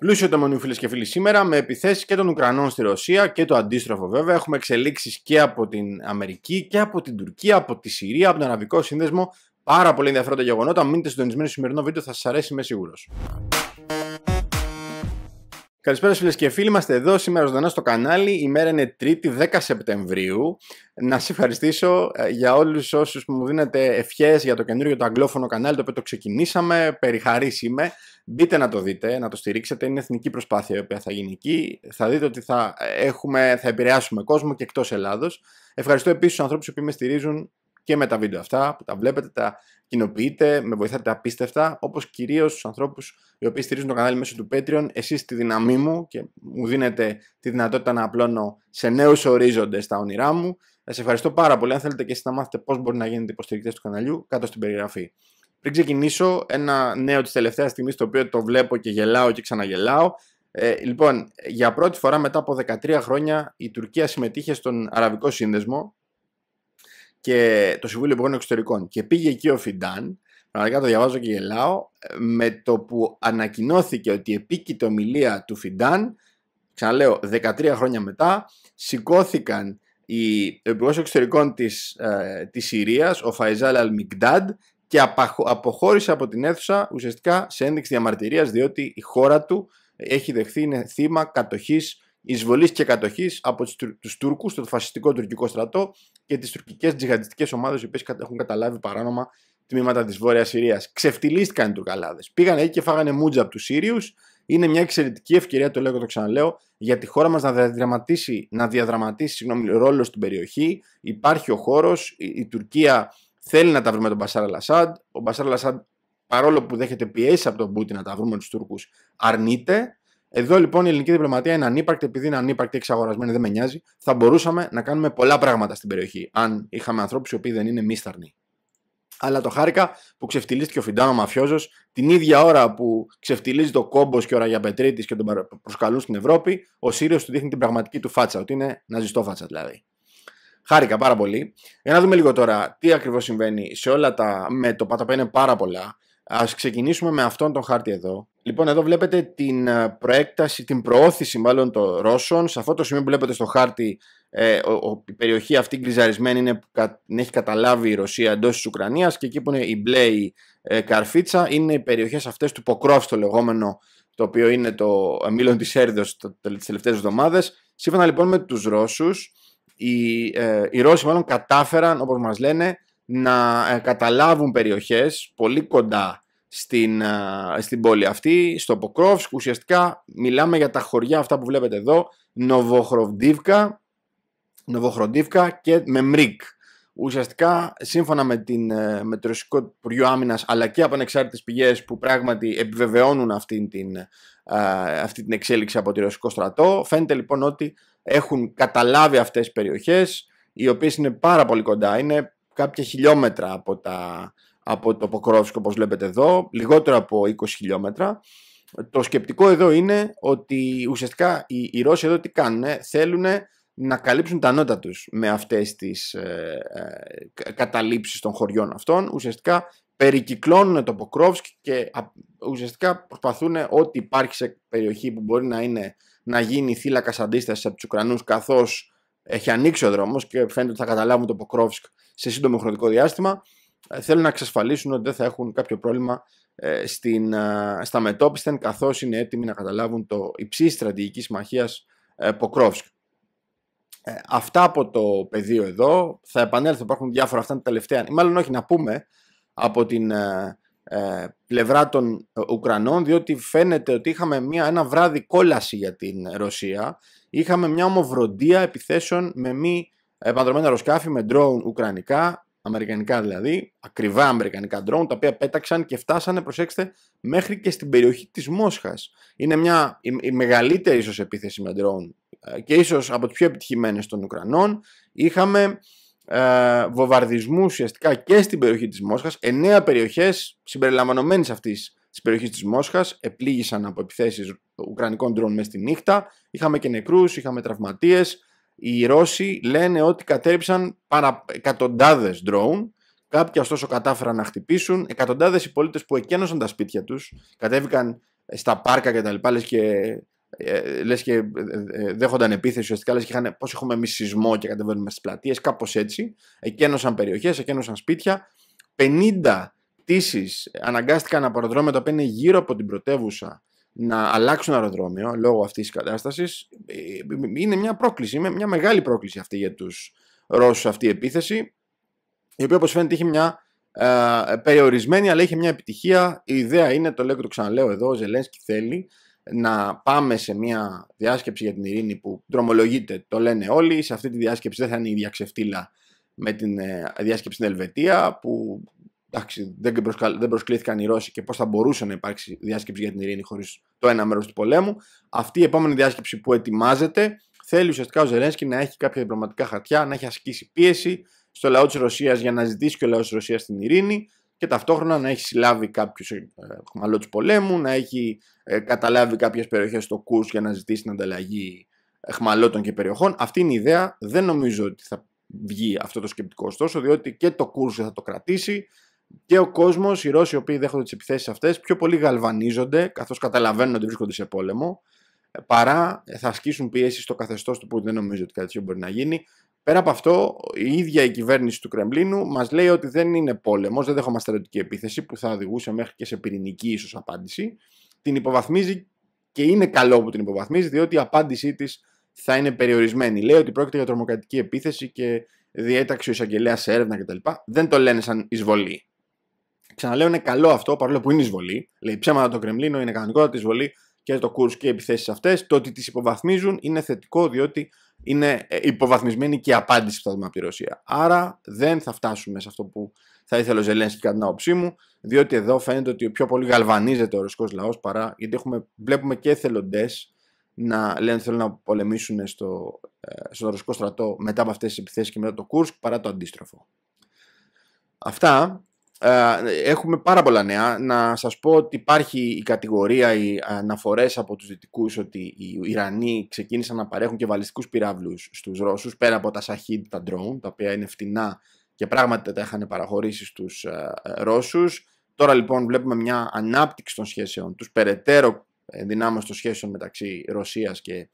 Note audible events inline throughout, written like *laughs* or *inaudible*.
Πλούσιο το μενού, φίλες και φίλοι, σήμερα με επιθέσεις και των Ουκρανών στη Ρωσία και το αντίστροφο βέβαια. Έχουμε εξελίξεις και από την Αμερική και από την Τουρκία, από τη Συρία, από τον Αραβικό Σύνδεσμο. Πάρα πολύ ενδιαφέροντα γεγονότα. Μείνετε συντονισμένοι στο σημερινό βίντεο, θα σας αρέσει, με σίγουρος. Καλησπέρα φίλες και φίλοι, είμαστε εδώ σήμερα ζωντανά στο κανάλι. Η μέρα είναι 3η 10 Σεπτεμβρίου. Να σα ευχαριστήσω ε, για όλους όσους που μου δίνετε ευχές για το καινούριο το αγγλόφωνο κανάλι το οποίο το ξεκινήσαμε. Περιχαρής είμαι. Μπείτε να το δείτε, να το στηρίξετε. Είναι εθνική προσπάθεια η οποία θα γίνει εκεί. Θα δείτε ότι θα, ε, έχουμε, θα επηρεάσουμε κόσμο και εκτός Ελλάδος. Ευχαριστώ επίσης τους ανθρώπους που με στηρίζουν και με τα βίντεο αυτά που τα βλέπετε, τα κοινοποιείτε, με βοηθάτε απίστευτα, όπως κυρίως στους ανθρώπους οι οποίοι στηρίζουν το κανάλι μέσω του Patreon, εσείς τη δύναμή μου και μου δίνετε τη δυνατότητα να απλώνω σε νέους ορίζοντες τα όνειρά μου. Σας ευχαριστώ πάρα πολύ. Αν θέλετε και εσείς να μάθετε πώς μπορεί να γίνετε υποστηρικτές του καναλιού, κάτω στην περιγραφή. Πριν ξεκινήσω, ένα νέο της τελευταίας στιγμής το οποίο το βλέπω και γελάω και ξαναγελάω. Ε, λοιπόν, για πρώτη φορά μετά από 13 χρόνια η Τουρκία συμμετείχε στον Αραβικό Σύνδεσμο και το Συμβούλιο Υπουργών Εξωτερικών. Και πήγε εκεί ο Φιντάν, πραγματικά το διαβάζω και γελάω, με το που ανακοινώθηκε ότι επίκειται ομιλία του Φιντάν, ξαναλέω, 13 χρόνια μετά, σηκώθηκαν οι, ο Υπουργός Εξωτερικών της, ε, της Συρίας, ο Φαϊζάλ Αλμικντάντ, και αποχώρησε από την αίθουσα ουσιαστικά σε ένδειξη διαμαρτυρίας, διότι η χώρα του έχει δεχθεί, είναι θύμα κατοχής εισβολής και κατοχής από τους Τούρκους, το φασιστικό τουρκικό στρατό και τις τουρκικές τζιχαντιστικές ομάδες, οι οποίες έχουν καταλάβει παράνομα τμήματα της Βόρειας Συρίας. Ξεφτυλίστηκαν οι Τουρκαλάδες. Πήγαν εκεί και φάγανε μούτζα από τους Σύριους. Είναι μια εξαιρετική ευκαιρία, το λέω και το ξαναλέω, για τη χώρα μας να διαδραματίσει, να διαδραματίσει συγγνώμη, ρόλο στην περιοχή. Υπάρχει ο χώρος. Η, η, Τουρκία θέλει να τα βρει με τον Μπασάρα Λασάντ. Ο Μπασάρα Λασάντ, παρόλο που δέχεται πιέσεις από τον Πούτιν να τα βρούμε τους Τούρκους, αρνείται. Εδώ λοιπόν η ελληνική διπλωματία είναι ανύπαρκτη, επειδή είναι ανύπαρκτη, εξαγορασμένη, δεν με νοιάζει. Θα μπορούσαμε να κάνουμε πολλά πράγματα στην περιοχή, αν είχαμε ανθρώπους οι οποίοι δεν είναι μίσταρνοι. Αλλά το χάρηκα που ξεφτυλίστηκε ο Φιντάνο Μαφιόζος την ίδια ώρα που ξεφτυλίζει το κόμπος και ο Ραγιαπετρίτης και τον προσκαλούν στην Ευρώπη, ο Σύριος του δείχνει την πραγματική του φάτσα, ότι είναι ναζιστό φάτσα δηλαδή. Χάρηκα πάρα πολύ. Για να δούμε λίγο τώρα τι ακριβώς συμβαίνει σε όλα τα μέτωπα, τα οποία είναι πάρα πολλά. Ας ξεκινήσουμε με αυτόν τον χάρτη εδώ, Λοιπόν, εδώ βλέπετε την ε, προέκταση, την προώθηση μάλλον των Ρώσων. Σε αυτό το σημείο που βλέπετε στο χάρτη, ε, η περιοχή αυτή γκριζαρισμένη είναι που έχει καταλάβει η Ρωσία εντός της Ουκρανίας και εκεί που είναι η μπλε η, ε, καρφίτσα είναι οι περιοχές αυτές του Ποκρόφ, το λεγόμενο, το οποίο είναι το μήλον της Έρδος τις τελευταίες εβδομάδες. Σύμφωνα λοιπόν με τους Ρώσους, οι, ε, οι Ρώσοι μάλλον κατάφεραν, όπως μας λένε, να καταλάβουν περιοχές πολύ κοντά στην, στην πόλη αυτή, στο Ποκρόφσκ. Ουσιαστικά μιλάμε για τα χωριά αυτά που βλέπετε εδώ, Νοβοχροντίβκα, και Μεμρίκ. Ουσιαστικά, σύμφωνα με, την, ε, με το Ρωσικό Υπουργείο Άμυνας αλλά και από ανεξάρτητες πηγές που πράγματι επιβεβαιώνουν αυτή την, αυτή την εξέλιξη από το Ρωσικό στρατό, φαίνεται λοιπόν ότι έχουν καταλάβει αυτές τις περιοχές, οι οποίες είναι πάρα πολύ κοντά, είναι κάποια χιλιόμετρα από τα, από το Ποκρόφσκο όπως βλέπετε εδώ, λιγότερο από 20 χιλιόμετρα. Το σκεπτικό εδώ είναι ότι ουσιαστικά οι, οι Ρώσοι εδώ τι κάνουν, θέλουν να καλύψουν τα νότα τους με αυτές τις ε, ε καταλήψεις των χωριών αυτών. Ουσιαστικά περικυκλώνουν το Ποκρόφσκ και ουσιαστικά προσπαθούν ό,τι υπάρχει σε περιοχή που μπορεί να, είναι, να γίνει θύλακας αντίστασης από τους Ουκρανούς καθώς έχει ανοίξει ο δρόμος και φαίνεται ότι θα καταλάβουν το Ποκρόφσκ σε σύντομο χρονικό διάστημα ε, θέλουν να εξασφαλίσουν ότι δεν θα έχουν κάποιο πρόβλημα ε, στην, ε, στα μετόπιστεν καθώς είναι έτοιμοι να καταλάβουν το υψή στρατηγικής συμμαχία Ποκρόφσκ. αυτά από το πεδίο εδώ, θα επανέλθω, υπάρχουν διάφορα αυτά τα τελευταία, μάλλον όχι να πούμε από την πλευρά των Ουκρανών, διότι φαίνεται ότι είχαμε μια, ένα βράδυ κόλαση για την Ρωσία, είχαμε μια ομοβροντία επιθέσεων με μη επαντρωμένα αεροσκάφη, με ντρόουν ουκρανικά, αμερικανικά δηλαδή, ακριβά αμερικανικά ντρόουν, τα οποία πέταξαν και φτάσανε, προσέξτε, μέχρι και στην περιοχή της Μόσχας. Είναι μια, η, μεγαλύτερη ίσως επίθεση με ντρόουν ε, και ίσως από τις πιο επιτυχημένες των Ουκρανών. Είχαμε ε, βομβαρδισμούς ουσιαστικά και στην περιοχή της Μόσχας. Εννέα περιοχές συμπεριλαμβανομένες αυτής της περιοχής της Μόσχας επλήγησαν από επιθέσεις ουκρανικών ντρόουν μέσα στη νύχτα. Είχαμε και νεκρούς είχαμε τραυματίες, οι Ρώσοι λένε ότι κατέριψαν παρα... εκατοντάδες drone Κάποιοι ωστόσο κατάφεραν να χτυπήσουν. Εκατοντάδες οι πολίτες που εκένωσαν τα σπίτια τους, κατέβηκαν ε, στα πάρκα κτλ. λες και, λες και ε, ε, δέχονταν επίθεση ουσιαστικά. λες και είχαν πώς έχουμε μισισμό σεισμό και κατεβαίνουμε στις πλατείες, κάπως έτσι. Εκένωσαν περιοχές, εκένωσαν σπίτια. 50 πτήσεις αναγκάστηκαν από αεροδρόμια τα οποία είναι γύρω από την πρωτεύουσα να αλλάξουν αεροδρόμιο λόγω αυτής της κατάστασης ε, είναι μια πρόκληση, μια μεγάλη πρόκληση αυτή για τους Ρώσους αυτή η επίθεση η οποία όπως φαίνεται είχε μια ε, περιορισμένη αλλά είχε μια επιτυχία η ιδέα είναι, το λέω και το ξαναλέω εδώ ο Ζελένσκι θέλει να πάμε σε μια διάσκεψη για την ειρήνη που δρομολογείται, το λένε όλοι σε αυτή τη διάσκεψη δεν θα είναι η ξεφτύλα με την ε, διάσκεψη στην Ελβετία που εντάξει, δεν, προσκλήθηκαν, δεν προσκλήθηκαν οι Ρώσοι και πώς θα μπορούσε να υπάρξει διάσκεψη για την ειρήνη χωρίς το ένα μέρος του πολέμου. Αυτή η επόμενη διάσκεψη που ετοιμάζεται θέλει ουσιαστικά ο Ζελένσκι να έχει κάποια διπλωματικά χαρτιά, να έχει ασκήσει πίεση στο λαό της Ρωσίας για να ζητήσει και ο λαός της Ρωσίας την ειρήνη και ταυτόχρονα να έχει συλλάβει κάποιους ε, του πολέμου, να έχει ε, καταλάβει κάποιες περιοχές στο Κούρ για να ζητήσει την ανταλλαγή ε, χμαλώτων και περιοχών. Αυτή είναι η ιδέα. Δεν νομίζω ότι θα βγει αυτό το σκεπτικό ωστόσο, διότι και το Κούρ θα το κρατήσει και ο κόσμος, οι Ρώσοι οι οποίοι δέχονται τις επιθέσεις αυτές, πιο πολύ γαλβανίζονται, καθώς καταλαβαίνουν ότι βρίσκονται σε πόλεμο, παρά θα ασκήσουν πίεση στο καθεστώς του Πούτιν. Δεν νομίζω ότι κάτι τέτοιο μπορεί να γίνει. Πέρα από αυτό, η ίδια η κυβέρνηση του Κρεμλίνου μας λέει ότι δεν είναι πόλεμος, δεν δέχομαι στρατιωτική επίθεση που θα οδηγούσε μέχρι και σε πυρηνική ίσως απάντηση. Την υποβαθμίζει και είναι καλό που την υποβαθμίζει, διότι η απάντησή της θα είναι περιορισμένη. Λέει ότι πρόκειται για τρομοκρατική επίθεση και διέταξη ο εισαγγελέας σε έρευνα κτλ. Δεν το λένε σαν εισβολή. Ξαναλέω είναι καλό αυτό παρόλο που είναι εισβολή. Λέει ψέματα το Κρεμλίνο, είναι κανονικότατη εισβολή και το κούρου και οι επιθέσεις αυτές. Το ότι τις υποβαθμίζουν είναι θετικό διότι είναι ε, υποβαθμισμένη και η απάντηση που θα δούμε από τη Ρωσία. Άρα δεν θα φτάσουμε σε αυτό που θα ήθελε ο Ζελένσκι κατά την άποψή μου, διότι εδώ φαίνεται ότι πιο πολύ γαλβανίζεται ο ρωσικός λαός παρά γιατί έχουμε, βλέπουμε και εθελοντές να λένε ότι θέλουν να πολεμήσουν στο, ε, στο ρωσικό στρατό μετά από αυτές τις επιθέσεις και μετά το Κούρσκ παρά το αντίστροφο. Αυτά. Ε, έχουμε πάρα πολλά νέα. Να σας πω ότι υπάρχει η κατηγορία, οι αναφορές από τους δυτικούς ότι οι Ιρανοί ξεκίνησαν να παρέχουν και βαλιστικούς πυράβλους στους Ρώσους, πέρα από τα Σαχίδ, τα ντρόουν, τα οποία είναι φτηνά και πράγματι τα είχαν παραχωρήσει στους ε, ε, Ρώσους. Τώρα λοιπόν βλέπουμε μια ανάπτυξη των σχέσεων, τους περαιτέρω δυνάμωση των σχέσεων μεταξύ Ρωσίας και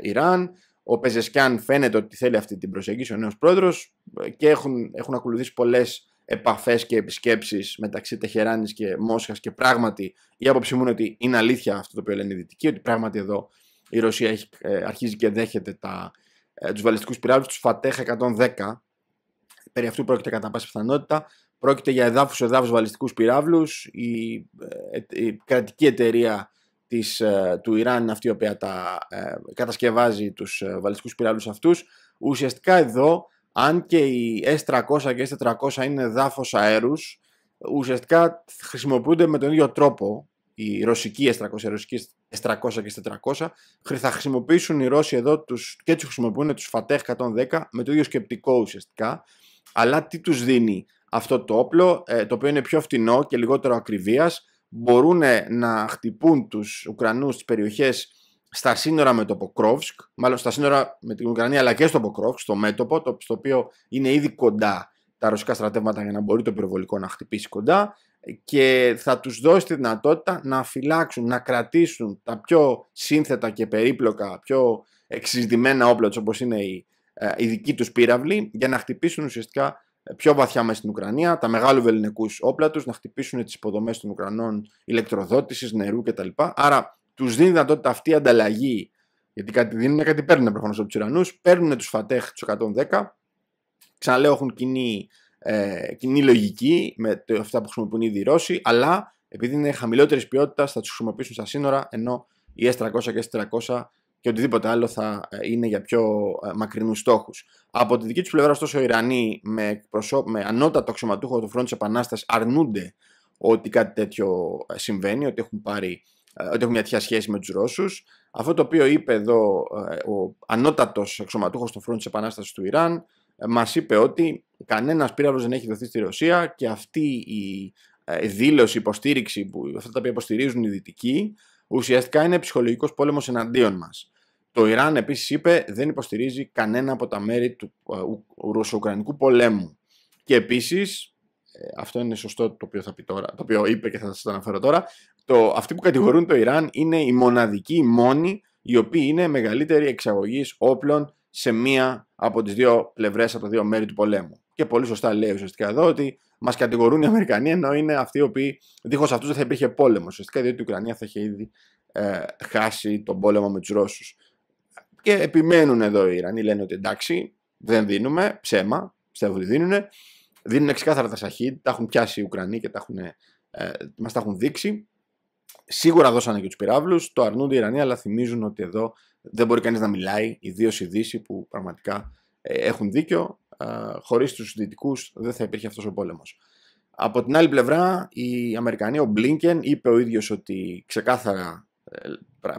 Ιράν. Ο Πεζεσκιάν φαίνεται ότι θέλει αυτή την προσέγγιση, ο νέος πρόεδρος και έχουν, έχουν ακολουθήσει πολλές επαφές και επισκέψεις μεταξύ Τεχεράνης και Μόσχας και πράγματι η άποψή μου είναι ότι είναι αλήθεια αυτό το οποίο λένε οι δυτικοί, ότι πράγματι εδώ η Ρωσία έχει, ε, αρχίζει και δέχεται τα, ε, τους βαλιστικούς πυράβλους, τους Φατέχα 110, περί αυτού πρόκειται κατά πάσα πιθανότητα, πρόκειται για εδάφους εδάφους βαλιστικούς πυράβλους, η, ε, ε, κρατική εταιρεία της, του Ιράν είναι αυτή η οποία τα κατασκευάζει τους βαλιστικούς πυράβλους αυτούς, ουσιαστικά εδώ αν και οι S300 και S400 είναι δάφος αέρους, ουσιαστικά χρησιμοποιούνται με τον ίδιο τρόπο οι ρωσικοί S300, οι ρωσικοί S300 και S400, θα χρησιμοποιήσουν οι Ρώσοι εδώ τους, και έτσι χρησιμοποιούν τους Fateh 110 με το ίδιο σκεπτικό ουσιαστικά, αλλά τι τους δίνει αυτό το όπλο, ε, το οποίο είναι πιο φτηνό και λιγότερο ακριβίας, μπορούν να χτυπούν τους Ουκρανούς στις περιοχές στα σύνορα με το Ποκρόφσκ, μάλλον στα σύνορα με την Ουκρανία αλλά και στο Ποκρόφσκ, στο μέτωπο, το, στο οποίο είναι ήδη κοντά τα ρωσικά στρατεύματα για να μπορεί το πυροβολικό να χτυπήσει κοντά και θα τους δώσει τη δυνατότητα να φυλάξουν, να κρατήσουν τα πιο σύνθετα και περίπλοκα, πιο εξειδημένα όπλα όπως είναι η ε, η δικοί τους πύραυλοι για να χτυπήσουν ουσιαστικά ε, πιο βαθιά μέσα στην Ουκρανία, τα μεγάλου βεληνικούς όπλα τους, να χτυπήσουν τις υποδομές των Ουκρανών ηλεκτροδότησης, νερού κτλ. Άρα τους δίνει δυνατότητα αυτή η ανταλλαγή. Γιατί κάτι δίνουν, κάτι παίρνουν προφανώς από τους Ιρανούς. Παίρνουν τους Φατέχ τους 110. Ξαναλέω, έχουν κοινή, ε, κοινή λογική με το, αυτά που χρησιμοποιούν ήδη οι Ρώσοι. Αλλά επειδή είναι χαμηλότερης ποιότητας, θα τους χρησιμοποιήσουν στα σύνορα. Ενώ οι S300 και S400 και οτιδήποτε άλλο θα ε, είναι για πιο ε, μακρινούς στόχους. Από τη δική τους πλευρά, ωστόσο, οι Ιρανοί με, προσώ... με ανώτατο αξιωματούχο του Φρόντ Επανάστασης αρνούνται ότι κάτι τέτοιο ε, συμβαίνει, ότι έχουν πάρει ε, ότι έχουν μια τέτοια σχέση με τους ρώσους. Αυτό το οποίο είπε εδώ ε, ο ανώτατος αξιωματούχο του Φρόντου της επανάστασης του Ιράν ε, μας είπε ότι κανένας πύραυλος δεν έχει δοθεί στη Ρωσία και αυτή η δήλωση, η υποστήριξη, που, αυτά τα οποία υποστηρίζουν οι δυτικοί, ουσιαστικά είναι ψυχολογικός πόλεμος εναντίον μας. Το Ιράν επίσης είπε δεν υποστηρίζει κανένα από τα μέρη του Ρωσο-Ουκρανικού πολέμου. Και επίσης, αυτό είναι σωστό το οποίο θα πει τώρα, το είπε και θα σας το αναφέρω τώρα, το, αυτοί που κατηγορούν το Ιράν είναι οι μοναδικοί, οι μόνοι, οι οποίοι είναι μεγαλύτεροι εξαγωγή όπλων σε μία από τις δύο πλευρές, από τα δύο μέρη του πολέμου. Και πολύ σωστά λέει ουσιαστικά εδώ ότι μας κατηγορούν οι Αμερικανοί, ενώ είναι αυτοί οι οποίοι δίχως αυτούς δεν θα υπήρχε πόλεμος. Ουσιαστικά διότι η Ουκρανία θα είχε ήδη ε, χάσει τον πόλεμο με τους Ρώσους. Και επιμένουν εδώ οι Ιρανοί, λένε ότι εντάξει, δεν δίνουμε, ψέμα, πιστεύω ότι δίνουν. Δίνουν ξεκάθαρα τα σαχίδια, τα έχουν πιάσει οι Ουκρανοί και ε, τα έχουν δείξει. Σίγουρα δώσανε και τους πυράβλους, το αρνούνται οι Ιρανοί, αλλά θυμίζουν ότι εδώ δεν μπορεί κανείς να μιλάει, ιδίως οι Δύσοι που πραγματικά ε, έχουν δίκιο. Χωρίς τους Δυτικούς δεν θα υπήρχε αυτός ο πόλεμος. Από την άλλη πλευρά, οι Αμερικανοί, ο Μπλίνκεν, είπε ο ίδιος ότι ξεκάθαρα ε,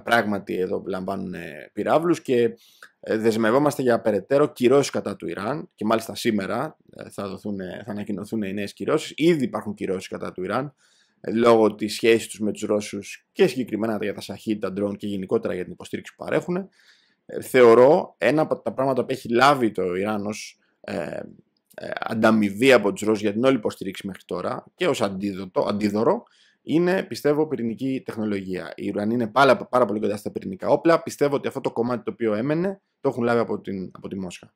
πράγματι εδώ λαμβάνουν ε, πυράβλους και δεσμευόμαστε για περαιτέρω κυρώσεις κατά του Ιράν. Και μάλιστα σήμερα θα, δοθούν, θα ανακοινωθούν οι νέες κυρώσεις. Ήδη υπάρχουν κυρώσεις κατά του Ιράν λόγω της σχέσης τους με τους Ρώσους και συγκεκριμένα για τα σαχή, τα ντρόν και γενικότερα για την υποστήριξη που παρέχουν. Ε, θεωρώ ένα από τα πράγματα που έχει λάβει το Ιράν ως ε, ε, ανταμοιβή από τους Ρώσους για την όλη υποστήριξη μέχρι τώρα και ως αντίδοτο, αντίδωρο είναι, πιστεύω, πυρηνική τεχνολογία. Οι Ιρανοί είναι πάρα, πάρα πολύ κοντά στα πυρηνικά όπλα. Πιστεύω ότι αυτό το κομμάτι το οποίο έμενε το έχουν λάβει από, την, από τη Μόσχα.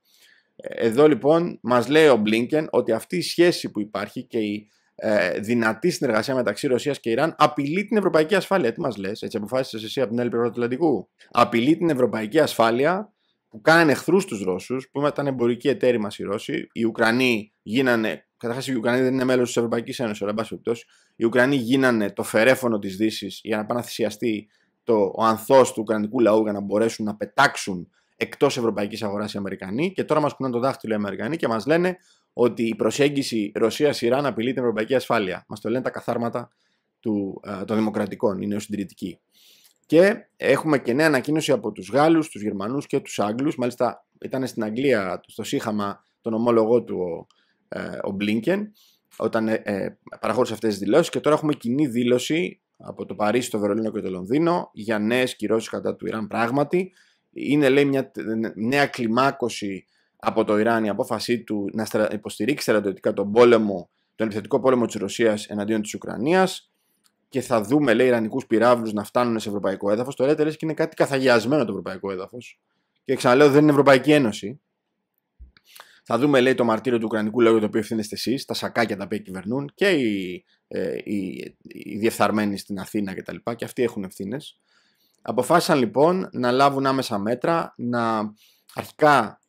Ε, εδώ λοιπόν μας λέει ο Μπλίνκεν ότι αυτή η σχέση που υπάρχει και η ε, δυνατή συνεργασία μεταξύ Ρωσίας και Ιράν απειλεί την ευρωπαϊκή ασφάλεια. Τι μας λες, έτσι αποφάσισες εσύ από την άλλη πλευρά του Ατλαντικού. Απειλεί την ευρωπαϊκή ασφάλεια που κάνανε εχθρούς τους Ρώσους, που ήταν εμπορικοί εταίροι μας οι Ρώσοι. Οι Ουκρανοί γίνανε. Καταρχάς, οι Ουκρανοί δεν είναι μέλος της Ευρωπαϊκής Ένωσης, αλλά εν πάση οι Ουκρανοί γίνανε το φερέφωνο της Δύσης για να πάνε να θυσιαστεί το, ο ανθός του Ουκρανικού λαού για να μπορέσουν να πετάξουν εκτός Ευρωπαϊκής αγοράς οι Αμερικανοί. Και τώρα μας κουνάνε το δάχτυλο οι Αμερικανοί και μας λένε ότι η προσέγγιση Ρωσία-Ιράν απειλεί την ευρωπαϊκή ασφάλεια. Μας το λένε τα καθάρματα του, ε, των δημοκρατικών, είναι νεοσυντηρητικοί. Και έχουμε και νέα ανακοίνωση από τους Γάλλους, τους Γερμανούς και τους Άγγλους. Μάλιστα, ήταν στην Αγγλία στο Σύχαμα τον ομόλογό του ε, ο, Μπλίνκεν, όταν ε, ε, παραχώρησε αυτές τις δηλώσεις. Και τώρα έχουμε κοινή δήλωση από το Παρίσι, το Βερολίνο και το Λονδίνο για νέες κυρώσεις κατά του Ιράν. Πράγματι, είναι λέει μια νέα κλιμάκωση από το Ιράν η απόφασή του να υποστηρίξει στρατιωτικά τον πόλεμο, τον επιθετικό πόλεμο της Ρωσίας εναντίον της Ουκρανίας και θα δούμε, λέει, Ιρανικούς πυράβλους να φτάνουν σε ευρωπαϊκό έδαφος. Το λέτε, λες και είναι κάτι καθαγιασμένο το ευρωπαϊκό έδαφος. Και ξαναλέω, δεν είναι Ευρωπαϊκή Ένωση. Θα δούμε, λέει, το μαρτύριο του Ουκρανικού λαού, το οποίο ευθύνεστε εσείς, τα σακάκια τα οποία κυβερνούν και οι, ε, οι, οι διεφθαρμένοι στην Αθήνα κτλ. Και, και αυτοί έχουν ευθύνες. Αποφάσισαν λοιπόν να λάβουν άμεσα μέτρα, να αρχικά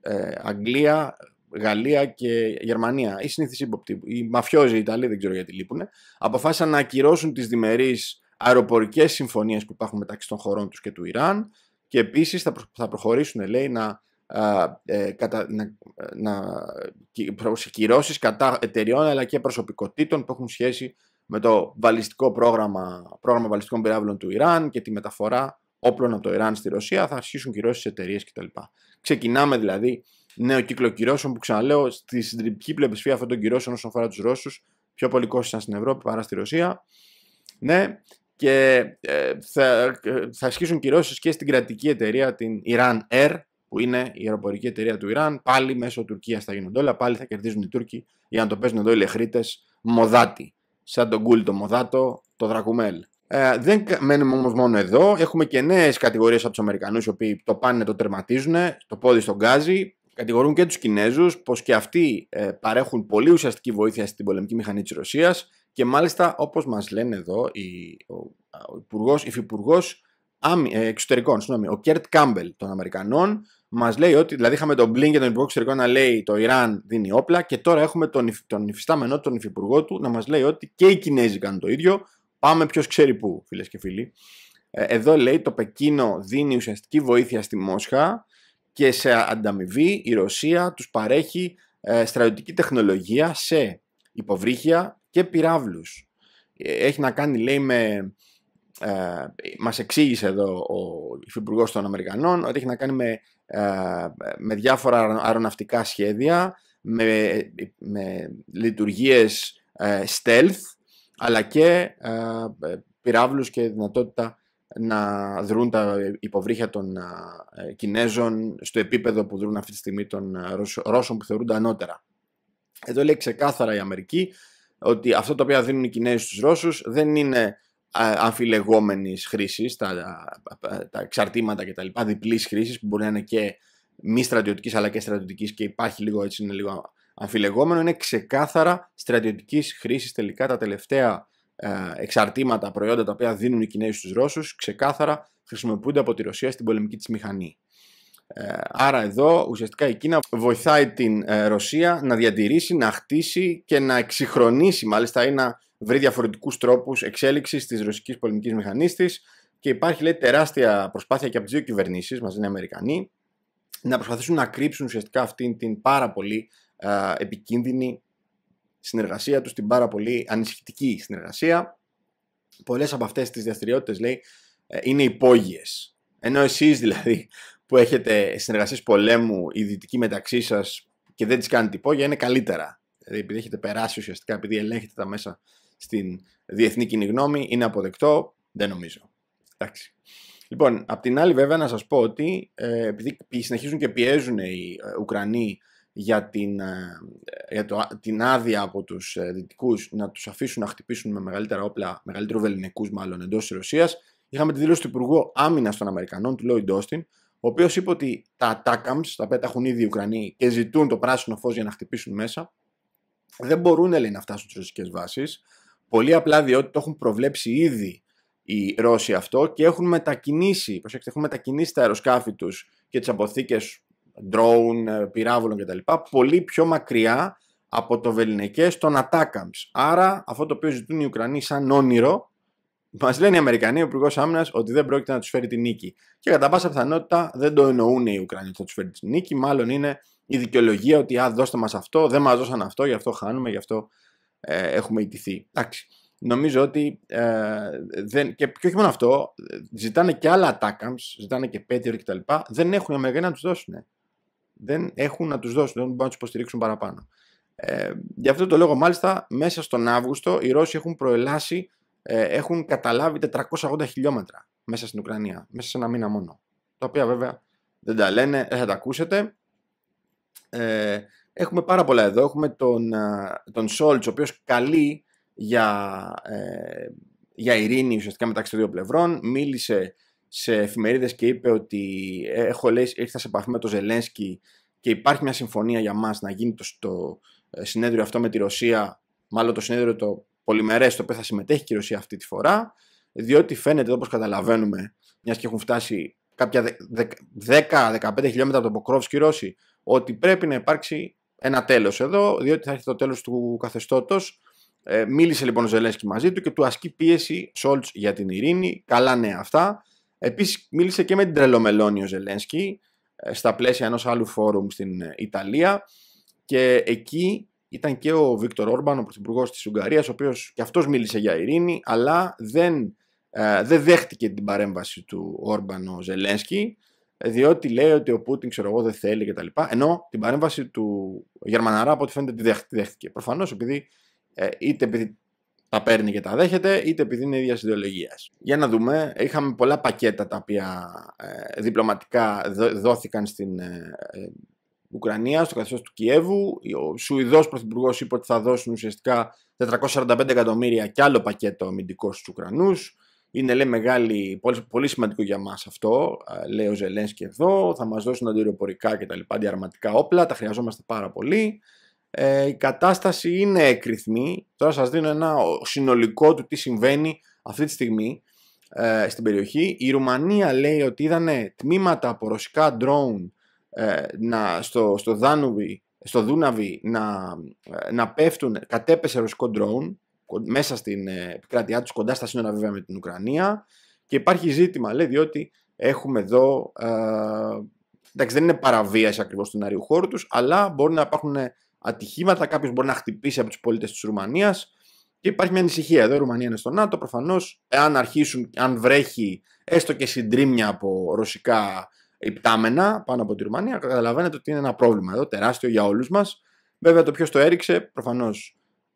ε, Αγγλία, Γαλλία και Γερμανία. η συνήθεις ύποπτοι, οι μαφιόζοι ιταλια Ιταλοί, δεν ξέρω γιατί λείπουν, αποφάσισαν να ακυρώσουν τις διμερείς αεροπορικές συμφωνίες που υπάρχουν μεταξύ των χωρών τους και του Ιράν και επίσης θα, θα προχωρήσουν, λέει, να, ε, κατα, να, να κυρώσεις κατά εταιριών αλλά και προσωπικότητων που έχουν σχέση με το βαλιστικό πρόγραμμα, πρόγραμμα βαλιστικών πυράβλων του Ιράν και τη μεταφορά όπλων από το Ιράν στη Ρωσία, θα αρχίσουν κυρώσεις στι εταιρείε κτλ. Ξεκινάμε δηλαδή νέο κύκλο κυρώσεων που ξαναλέω στη συντριπτική πλειοψηφία αυτών των κυρώσεων όσον αφορά τους Ρώσους. Πιο πολλοί κόστησαν στην Ευρώπη παρά στη Ρωσία. Ναι, και ε, θα, ε, θα ασχίσουν κυρώσεις και στην κρατική εταιρεία, την Iran Air, που είναι η αεροπορική εταιρεία του Ιράν. Πάλι μέσω Τουρκίας θα γίνονται όλα. Πάλι θα κερδίζουν οι Τούρκοι για να το παίζουν εδώ οι λεχρήτε μοδάτι. Σαν τον Κούλι το Μοδάτο, το Δρακουμέλ. Ε, δεν μένουμε όμως μόνο εδώ. Έχουμε και νέες κατηγορίες από τους Αμερικανούς, οι οποίοι το πάνε, το τερματίζουν, το πόδι στον γκάζι. Κατηγορούν και τους Κινέζους, πως και αυτοί ε, παρέχουν πολύ ουσιαστική βοήθεια στην πολεμική μηχανή της Ρωσίας. Και μάλιστα, όπως μας λένε εδώ, η, ο, ο ε, εξωτερικών, ο Κέρτ Κάμπελ των Αμερικανών, μας λέει ότι. Δηλαδή, είχαμε τον Μπλίν και τον υπουργό εξωτερικών να λέει το Ιράν δίνει όπλα, και τώρα έχουμε τον, υφ, τον υφιστάμενο, τον υφυπουργό του, να μας λέει ότι και οι Κινέζοι κάνουν το ίδιο Πάμε ποιος ξέρει πού, φίλες και φίλοι. Ε, εδώ λέει το Πεκίνο δίνει ουσιαστική βοήθεια στη Μόσχα και σε ανταμοιβή η Ρωσία τους παρέχει ε, στρατιωτική τεχνολογία σε υποβρύχια και πυράβλους. Ε, έχει να κάνει λέει με... μας εξήγησε εδώ ο Υφυπουργός των Αμερικανών ότι έχει να κάνει με, με διάφορα αεροναυτικά σχέδια, με, με λειτουργίες stealth αλλά και ε, ε, πυράβλους και δυνατότητα να δρούν τα υποβρύχια των ε, Κινέζων στο επίπεδο που δρούν αυτή τη στιγμή των Ρώσων που θεωρούνται ανώτερα. Εδώ λέει ξεκάθαρα η Αμερική ότι αυτό το οποίο δίνουν οι Κινέζοι στους Ρώσους δεν είναι αμφιλεγόμενης χρήσης, τα, τα, εξαρτήματα και τα λοιπά, διπλής χρήσης που μπορεί να είναι και μη στρατιωτικής αλλά και στρατιωτικής και υπάρχει λίγο έτσι, είναι λίγο αμφιλεγόμενο είναι ξεκάθαρα στρατιωτικής χρήσης τελικά τα τελευταία ε, εξαρτήματα, προϊόντα τα οποία δίνουν οι Κινέζοι στους Ρώσους, ξεκάθαρα χρησιμοποιούνται από τη Ρωσία στην πολεμική της μηχανή. Ε, άρα εδώ ουσιαστικά η Κίνα βοηθάει την ε, Ρωσία να διατηρήσει, να χτίσει και να εξυγχρονίσει μάλιστα ή να βρει διαφορετικούς τρόπους εξέλιξης της ρωσικής πολεμικής μηχανής της και υπάρχει λέει τεράστια προσπάθεια και από τις δύο κυβερνήσεις, μαζί είναι Αμερικανοί, να προσπαθήσουν να κρύψουν ουσιαστικά αυτήν την πάρα πολύ α, ε, επικίνδυνη συνεργασία τους, την πάρα πολύ ανησυχητική συνεργασία. Πολλές από αυτές τις δραστηριότητες λέει ε, είναι υπόγειες. Ενώ εσείς, δηλαδή που έχετε συνεργασίες πολέμου η δυτική μεταξύ σας και δεν τις κάνετε υπόγεια είναι καλύτερα. Δηλαδή επειδή έχετε περάσει ουσιαστικά, επειδή ελέγχετε τα μέσα στην διεθνή κοινή γνώμη, είναι αποδεκτό, δεν νομίζω. Εντάξει. Λοιπόν, απ' την άλλη βέβαια να σας πω ότι ε, επειδή συνεχίζουν και πιέζουν οι Ουκρανοί για την, ε, για την άδεια από τους ε, δυτικούς να τους αφήσουν να χτυπήσουν με μεγαλύτερα όπλα, μεγαλύτερο βεληνικούς μάλλον εντός της Ρωσίας. Είχαμε τη δήλωση του Υπουργού Άμυνας των Αμερικανών, του Λόιντ Όστιν, ο οποίος είπε ότι τα ATACMS, τα πέταχουν ήδη οι Ουκρανοί και ζητούν το πράσινο φως για να χτυπήσουν μέσα, δεν μπορούν λέει, να φτάσουν στις ρωσικές βάσεις, πολύ απλά διότι το έχουν προβλέψει ήδη οι Ρώσοι αυτό και έχουν μετακινήσει, προσέξτε, έχουν μετακινήσει τα αεροσκάφη τους και τις αποθήκες drone, ε, τα κτλ. πολύ πιο μακριά από το Βεληνικές των Ατάκαμς. Άρα αυτό το οποίο ζητούν οι Ουκρανοί σαν όνειρο Μας λένε οι Αμερικανοί, ο Υπουργός Άμυνας, ότι δεν πρόκειται να τους φέρει τη νίκη. Και κατά πάσα πιθανότητα δεν το εννοούν οι Ουκρανοί ότι θα τους φέρει τη νίκη. Μάλλον είναι η δικαιολογία ότι α, δώστε μας αυτό, δεν μας δώσαν αυτό, γι' αυτό χάνουμε, γι' αυτό ε, έχουμε ιτηθεί. Εντάξει. Νομίζω ότι. Ε, δεν, και, και όχι μόνο αυτό, ε, ζητάνε και άλλα attackams, ζητάνε και πέτριο κτλ. Δεν έχουν οι Αμερικανοί να τους δώσουν δεν έχουν να τους δώσουν, δεν μπορούν να τους υποστηρίξουν παραπάνω. Ε, γι' αυτό το λόγο μάλιστα μέσα στον Αύγουστο οι Ρώσοι έχουν προελάσει, ε, έχουν καταλάβει 480 χιλιόμετρα μέσα στην Ουκρανία, μέσα σε ένα μήνα μόνο. Τα οποία βέβαια δεν τα λένε, δεν θα τα ακούσετε. Ε, έχουμε πάρα πολλά εδώ. Έχουμε τον, ε, τον Σόλτς, ο οποίος καλεί για, ε, για ειρήνη ουσιαστικά μεταξύ των δύο πλευρών. Μίλησε σε εφημερίδες και είπε ότι ε, έχω, λέει, ήρθα σε επαφή με τον Ζελένσκι και υπάρχει μια συμφωνία για μας να γίνει το, το ε, συνέδριο αυτό με τη Ρωσία, μάλλον το συνέδριο το πολυμερές το οποίο θα συμμετέχει και η Ρωσία αυτή τη φορά, διότι φαίνεται όπως καταλαβαίνουμε, μιας και έχουν φτάσει κάποια 10-15 χιλιόμετρα από τον Ποκρόφσκι Ρώσοι, ότι πρέπει να υπάρξει ένα τέλος εδώ, διότι θα έρθει το τέλος του καθεστώτος. Ε, μίλησε λοιπόν ο Ζελέσκι μαζί του και του ασκεί πίεση Σόλτ για την ειρήνη. Καλά νέα αυτά. Επίσης, μίλησε και με την ο Ζελένσκι ε, στα πλαίσια ενός άλλου φόρουμ στην ε, Ιταλία και εκεί ήταν και ο Βίκτορ Όρμπαν, ο πρωθυπουργός της Ουγγαρίας, ο οποίος και αυτός μίλησε για ειρήνη, αλλά δεν, ε, δεν δέχτηκε την παρέμβαση του Όρμπαν ο Ζελένσκι, διότι λέει ότι ο Πούτιν, ξέρω εγώ, δεν θέλει κτλ. Ενώ την παρέμβαση του Γερμαναρά, από ό,τι φαίνεται, τη δέχτηκε. Προφανώς επειδή ε, είτε επειδή τα παίρνει και τα δέχεται, είτε επειδή είναι ίδιας ιδεολογίας. Για να δούμε, είχαμε πολλά πακέτα τα οποία ε, διπλωματικά δόθηκαν στην ε, ε, Ουκρανία, στο καθεστώς του Κιέβου. Ο Σουηδός Πρωθυπουργός είπε ότι θα δώσουν ουσιαστικά 445 εκατομμύρια και άλλο πακέτο αμυντικό στους Ουκρανούς. Είναι λέει, μεγάλη, πολύ, σημαντικό για μας αυτό, λέει ο Ζελένσκι εδώ. Θα μας δώσουν αντιεροπορικά κτλ. Αντιαρματικά όπλα, τα χρειαζόμαστε πάρα πολύ. Ε, η κατάσταση είναι έκρηθμη. Τώρα σας δίνω ένα συνολικό του τι συμβαίνει αυτή τη στιγμή ε, στην περιοχή. Η Ρουμανία λέει ότι είδανε τμήματα από ρωσικά drone ε, να, στο, στο, στο Δούναβι να, να πέφτουν. Κατέπεσε ρωσικό drone μέσα στην επικράτειά τους, κοντά στα σύνορα με την Ουκρανία. Και υπάρχει ζήτημα, λέει, διότι έχουμε εδώ... εντάξει, δεν είναι παραβίαση ακριβώς του ναριού χώρου τους, αλλά μπορεί να υπάρχουν ατυχήματα, κάποιος μπορεί να χτυπήσει από τους πολίτες της Ρουμανίας. Και υπάρχει μια ανησυχία εδώ. Η Ρουμανία είναι στο ΝΑΤΟ. Προφανώς, εάν αρχίσουν, αν βρέχει έστω και συντρίμια από ρωσικά υπτάμενα πάνω από τη Ρουμανία, καταλαβαίνετε ότι είναι ένα πρόβλημα εδώ τεράστιο για όλους μας. Βέβαια, το ποιος το έριξε, προφανώς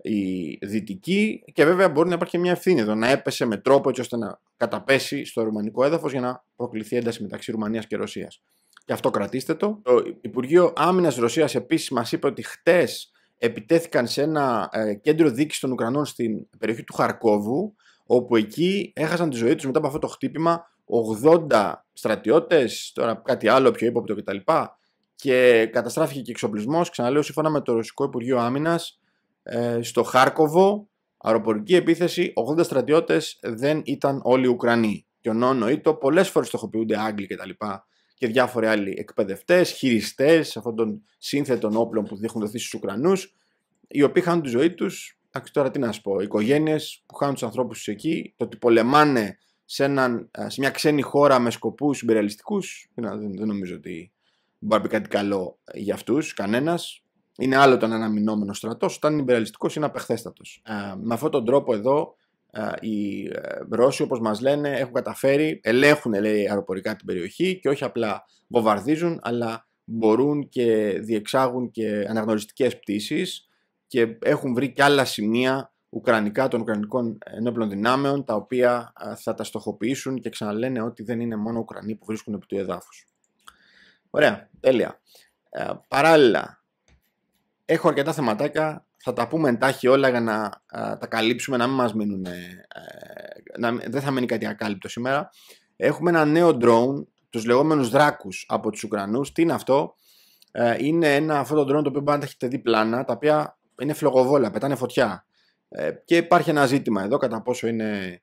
η δυτική και βέβαια μπορεί να υπάρχει και μια ευθύνη εδώ να έπεσε με τρόπο έτσι ώστε να καταπέσει στο ρουμανικό έδαφος για να προκληθεί ένταση μεταξύ Ρουμανίας και Ρωσίας. Και αυτό κρατήστε το. Το Υπουργείο Άμυνας Ρωσίας επίσης μας είπε ότι χτες επιτέθηκαν σε ένα ε, κέντρο δίκη των Ουκρανών στην περιοχή του Χαρκόβου, όπου εκεί έχασαν τη ζωή τους μετά από αυτό το χτύπημα 80 στρατιώτες, τώρα κάτι άλλο πιο ύποπτο κτλ. Και καταστράφηκε και εξοπλισμός. Ξαναλέω, σύμφωνα με το Ρωσικό Υπουργείο Άμυνας, ε, στο Χάρκοβο, αεροπορική επίθεση, 80 στρατιώτες δεν ήταν όλοι Ουκρανοί. Και ο Νόνο Ήτο, πολλές φορές στοχοποιούνται Άγγλοι κτλ και διάφοροι άλλοι εκπαιδευτές, χειριστές αυτών των σύνθετων όπλων που έχουν δοθεί στους Ουκρανούς, οι οποίοι χάνουν τη ζωή τους. Εντάξει, τώρα τι να σου πω, οι οικογένειες που χάνουν τους ανθρώπους τους εκεί, το ότι πολεμάνε σε, έναν, σε μια ξένη χώρα με σκοπούς συμπεριαλιστικού, δεν, δεν νομίζω ότι μπορεί κάτι καλό για αυτούς, κανένας. Είναι άλλο το αναμεινόμενος στρατός, όταν είναι υπεραλιστικό είναι απεχθέστατος. Ε, με αυτόν τον τρόπο εδώ οι ε, Ρώσοι όπως μας λένε έχουν καταφέρει, ελέγχουν λέει, αεροπορικά την περιοχή και όχι απλά βομβαρδίζουν αλλά μπορούν και διεξάγουν και αναγνωριστικές πτήσεις και έχουν βρει και άλλα σημεία ουκρανικά των ουκρανικών ενόπλων δυνάμεων τα οποία θα τα στοχοποιήσουν και ξαναλένε ότι δεν είναι μόνο Ουκρανοί που βρίσκουν επί του εδάφους. Ωραία, τέλεια. παράλληλα, έχω αρκετά θεματάκια θα τα πούμε εντάχει όλα για να τα καλύψουμε, να μην μας μείνουν, ε, να, δεν θα μείνει κάτι ακάλυπτο σήμερα. Έχουμε ένα νέο drone, τους λεγόμενους δράκους από τους Ουκρανούς. Τι είναι αυτό, ε, είναι ένα, αυτό το drone το οποίο πάντα έχετε δει πλάνα, τα οποία είναι φλογοβόλα, πετάνε φωτιά. Ε, και υπάρχει ένα ζήτημα εδώ κατά πόσο είναι,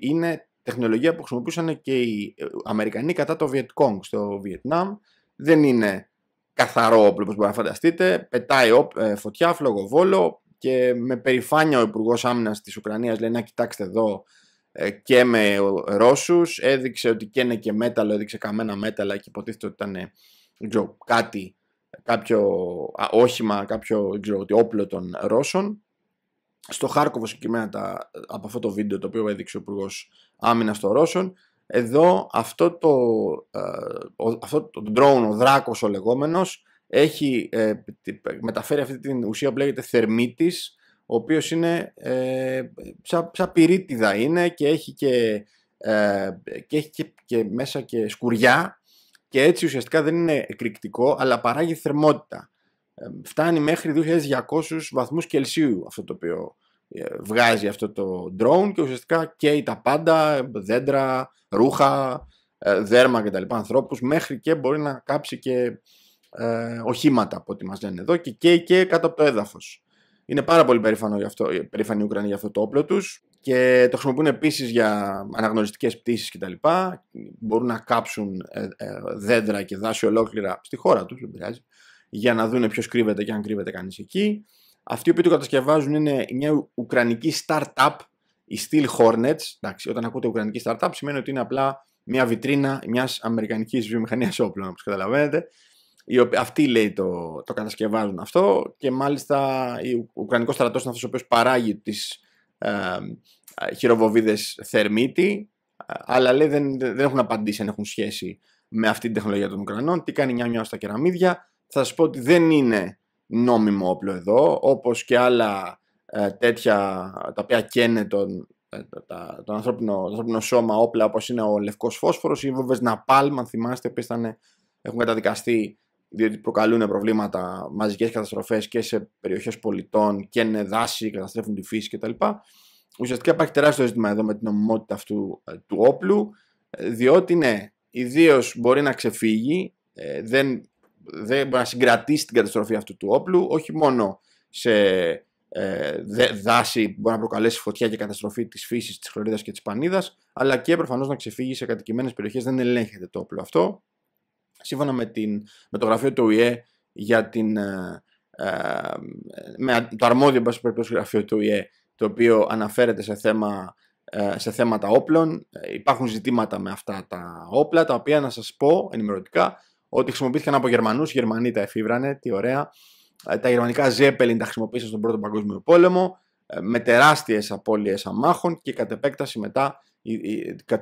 είναι τεχνολογία που χρησιμοποιούσαν και οι ε, Αμερικανοί κατά το Βιετκόγκ στο Βιετνάμ. Δεν είναι καθαρό όπλο, όπως μπορεί να φανταστείτε. Πετάει ε, φωτιά, φλογοβόλο και με περηφάνεια ο Υπουργός Άμυνας της Ουκρανίας λέει: Να κοιτάξτε εδώ ε, και με Ρώσους. Έδειξε ότι καίνε και μέταλλο, έδειξε καμένα μέταλλα και υποτίθεται ότι ήταν ε, κάτι, κάποιο όχημα, κάποιο ξέρω, όπλο των Ρώσων. Στο Χάρκοβο συγκεκριμένα από αυτό το βίντεο το οποίο έδειξε ο Υπουργός Άμυνας των Ρώσων. Εδώ αυτό το, ε, αυτό το drone, ο δράκος ο λεγόμενος, έχει ε, μεταφέρει αυτή την ουσία που λέγεται θερμίτης, ο οποίος είναι ε, σαν, πυρίτιδα είναι και έχει και, ε, και, έχει και, μέσα και σκουριά και έτσι ουσιαστικά δεν είναι εκρηκτικό αλλά παράγει θερμότητα. φτάνει μέχρι 2200 βαθμούς Κελσίου αυτό το οποίο ε, βγάζει αυτό το drone και ουσιαστικά καίει τα πάντα, δέντρα, ρούχα, ε, δέρμα κτλ. ανθρώπους, μέχρι και μπορεί να κάψει και ε, οχήματα από ό,τι μας λένε εδώ και καίει και κάτω από το έδαφος. Είναι πάρα πολύ περήφανοι οι ε, Ουκρανοί για αυτό το όπλο τους και το χρησιμοποιούν επίσης για αναγνωριστικές πτήσεις κτλ. Μπορούν να κάψουν δέντρα και δάση ολόκληρα στη χώρα τους, δεν πειράζει, για να δουν ποιος κρύβεται και αν κρύβεται κανείς εκεί. Αυτοί οι οποίοι το κατασκευάζουν είναι μια ουκρανική startup, η Steel Hornets. Εντάξει, όταν ακούτε ουκρανική startup σημαίνει ότι είναι απλά μια βιτρίνα μιας αμερικανικής βιομηχανίας όπλων, όπως καταλαβαίνετε. Αυτοί λέει το, το κατασκευάζουν αυτό και μάλιστα ο Ουκρανικός στρατός είναι αυτός ο οποίος παράγει τις ε, χειροβοβίδες θερμίτη, ε, αλλά λέει δεν, δεν έχουν απαντήσει αν έχουν σχέση με αυτή την τεχνολογία των Ουκρανών. Τι κάνει μια-μια στα κεραμίδια. Θα σας πω ότι δεν είναι νόμιμο όπλο εδώ, όπως και άλλα ε, τέτοια τα οποία καίνε τον, ε, τον ανθρώπινο, ανθρώπινο σώμα όπλα όπως είναι ο λευκός φόσφορος ή βόβες Ναπάλμ, αν θυμάστε, που ε, έχουν καταδικαστεί διότι προκαλούν προβλήματα, μαζικές καταστροφές και σε περιοχές πολιτών, και είναι δάση, καταστρέφουν τη φύση κτλ. Ουσιαστικά υπάρχει τεράστιο ζήτημα εδώ με την νομιμότητα αυτού του όπλου, διότι ναι, ιδίως μπορεί να ξεφύγει, δεν δεν μπορεί να συγκρατήσει την καταστροφή αυτού του όπλου, όχι μόνο σε ε, δάση που μπορεί να προκαλέσει φωτιά και καταστροφή της φύσης, της χλωρίδας και της πανίδας, αλλά και προφανώς να ξεφύγει σε κατοικημένες περιοχές. Δεν ελέγχεται το όπλο αυτό. Σύμφωνα με, την, με το γραφείο του ΟΗΕ για την. Ε, ε με το αρμόδιο μπας γραφείο του ΟΗΕ, το οποίο αναφέρεται σε, θέμα, ε, σε θέματα όπλων ε, υπάρχουν ζητήματα με αυτά τα όπλα τα οποία να σας πω ενημερωτικά ότι χρησιμοποιήθηκαν από Γερμανούς, οι Γερμανοί τα εφήβρανε, τι ωραία. Ε, τα γερμανικά Ζέπελιν τα χρησιμοποίησαν στον Πρώτο Παγκόσμιο Πόλεμο ε, με τεράστιες απώλειες αμάχων και κατ' επέκταση μετά,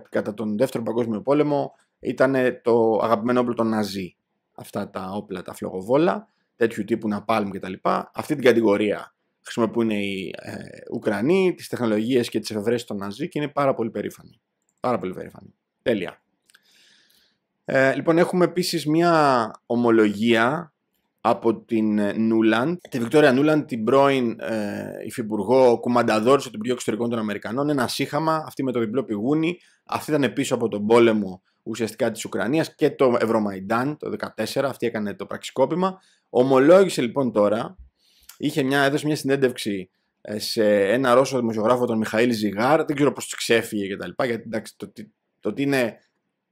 κατά τον Δεύτερο Παγκόσμιο Πόλεμο, ήταν το αγαπημένο όπλο των Ναζί. Αυτά τα όπλα, τα φλογοβόλα, τέτοιου τύπου να πάλουν κτλ. Αυτή την κατηγορία χρησιμοποιούν οι ε, Ουκρανοί, τις τεχνολογίες και τις εφευρέσεις των Ναζί και είναι πάρα πολύ περήφανοι. Πάρα πολύ περήφανοι. Τέλεια. Ε, λοιπόν, έχουμε επίσης μια ομολογία από την ε, Νούλαντ, τη Βικτόρια Νούλαντ, την πρώην ε, υφυπουργό κουμανταδόρη του Υπουργείου Εξωτερικών των Αμερικανών. Ένα σύγχαμα, αυτή με το διπλό πηγούνι. Αυτή ήταν πίσω από τον πόλεμο ουσιαστικά της Ουκρανίας και το Ευρωμαϊντάν το 2014. Αυτή έκανε το πραξικόπημα. Ομολόγησε λοιπόν τώρα, είχε μια, έδωσε μια συνέντευξη ε, σε ένα Ρώσο δημοσιογράφο, τον Μιχαήλ Ζιγάρ. Δεν ξέρω πώς της ξέφυγε κτλ. Γιατί εντάξει, το, το, το ότι είναι